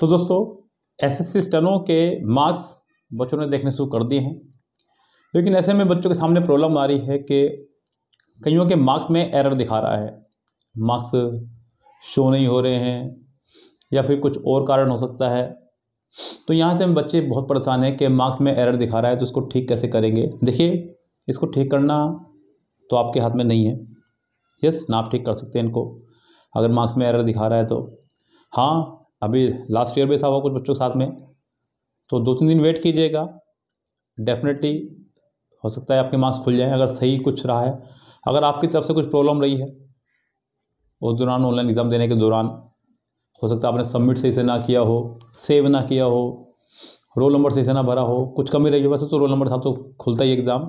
सो so, दोस्तों SSC steno के marks बच्चों ने देखने शुरू कर दिए हैं लेकिन ऐसे में बच्चों के सामने प्रॉब्लम आ रही है कि कईयों के मार्क्स में एरर दिखा रहा है मार्क्स शो नहीं हो रहे हैं या फिर कुछ और कारण हो सकता है तो यहाँ से हम बच्चे बहुत परेशान हैं कि मार्क्स में एरर दिखा रहा है तो इसको ठीक कैसे करेंगे देखिए इसको ठीक करना तो आपके हाथ में नहीं है यस ना आप ठीक कर सकते हैं इनको अगर मार्क्स में एरर दिखा रहा है तो हाँ अभी लास्ट ईयर भी ऐसा हुआ कुछ बच्चों के साथ में तो दो तीन दिन वेट कीजिएगा डेफिनेटली हो सकता है आपके मार्क्स खुल जाएँ अगर सही कुछ रहा है अगर आपकी तरफ से कुछ प्रॉब्लम रही है उस दौरान ऑनलाइन एग्ज़ाम देने के दौरान हो सकता है आपने सबमिट सही से ना किया हो सेव ना किया हो रोल नंबर सही से ना भरा हो कुछ कमी रही हो वैसे तो रोल नंबर था तो खुलता ही एग्ज़ाम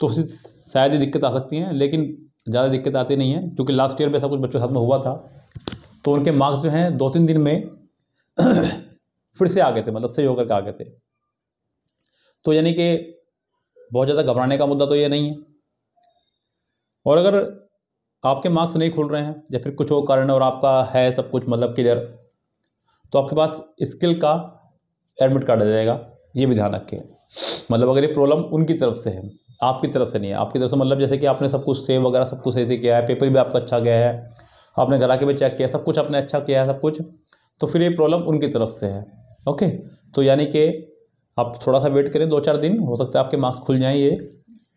तो शायद ही दिक्कत आ सकती है लेकिन ज़्यादा दिक्कत आती नहीं है क्योंकि लास्ट ईयर में ऐसा कुछ बच्चों के साथ में हुआ था तो उनके मार्क्स जो हैं दो तीन दिन में फिर से आ गए थे मतलब सही होकर के आ गए थे तो यानी कि बहुत ज़्यादा घबराने का मुद्दा तो ये नहीं है और अगर आपके मार्क्स नहीं खुल रहे हैं या फिर कुछ और कारण और आपका है सब कुछ मतलब क्लियर तो आपके पास स्किल का एडमिट कार्ड आ जाएगा ये भी ध्यान रखें मतलब अगर ये प्रॉब्लम उनकी तरफ से है आपकी तरफ से नहीं है आपकी तरफ से मतलब जैसे कि आपने सब कुछ सेव वगैरह सब कुछ सही से किया है पेपर भी आपका अच्छा गया है आपने गला के भी चेक किया सब कुछ आपने अच्छा किया है सब कुछ तो फिर ये प्रॉब्लम उनकी तरफ से है ओके तो यानी कि आप थोड़ा सा वेट करें दो चार दिन हो सकता है आपके मार्क्स खुल जाएँ ये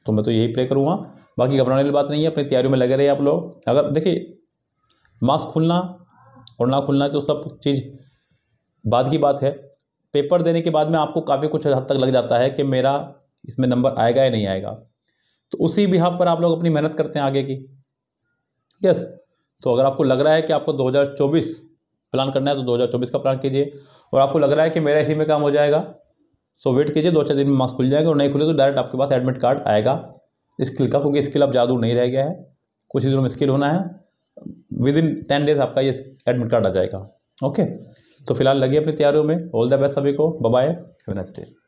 तो मैं तो यही प्रे करूँगा बाकी घबराने वाली बात नहीं है अपनी तैयारी में लगे रहे आप लोग अगर देखिए मार्क्स खुलना और ना खुलना तो सब चीज़ बाद की बात है पेपर देने के बाद में आपको काफ़ी कुछ हद तक लग जाता है कि मेरा इसमें नंबर आएगा या नहीं आएगा तो उसी हाँ पर आप लोग अपनी मेहनत करते हैं आगे की यस तो अगर आपको लग रहा है कि आपको 2024 प्लान करना है तो 2024 का प्लान कीजिए और आपको लग रहा है कि मेरा इसी में काम हो जाएगा सो वेट कीजिए दो चार दिन में मार्क्स खुल जाएंगे और नहीं खुले तो डायरेक्ट आपके पास एडमिट कार्ड आएगा स्किल का क्योंकि स्किल अब जादू नहीं रह गया है कुछ ही दिनों में स्किल होना है विद इन टेन डेज आपका ये एडमिट कार्ड आ जाएगा ओके तो फिलहाल लगी अपनी तैयारियों में ऑल द बेस्ट सभी को बाय हैव नेक्स्ट डे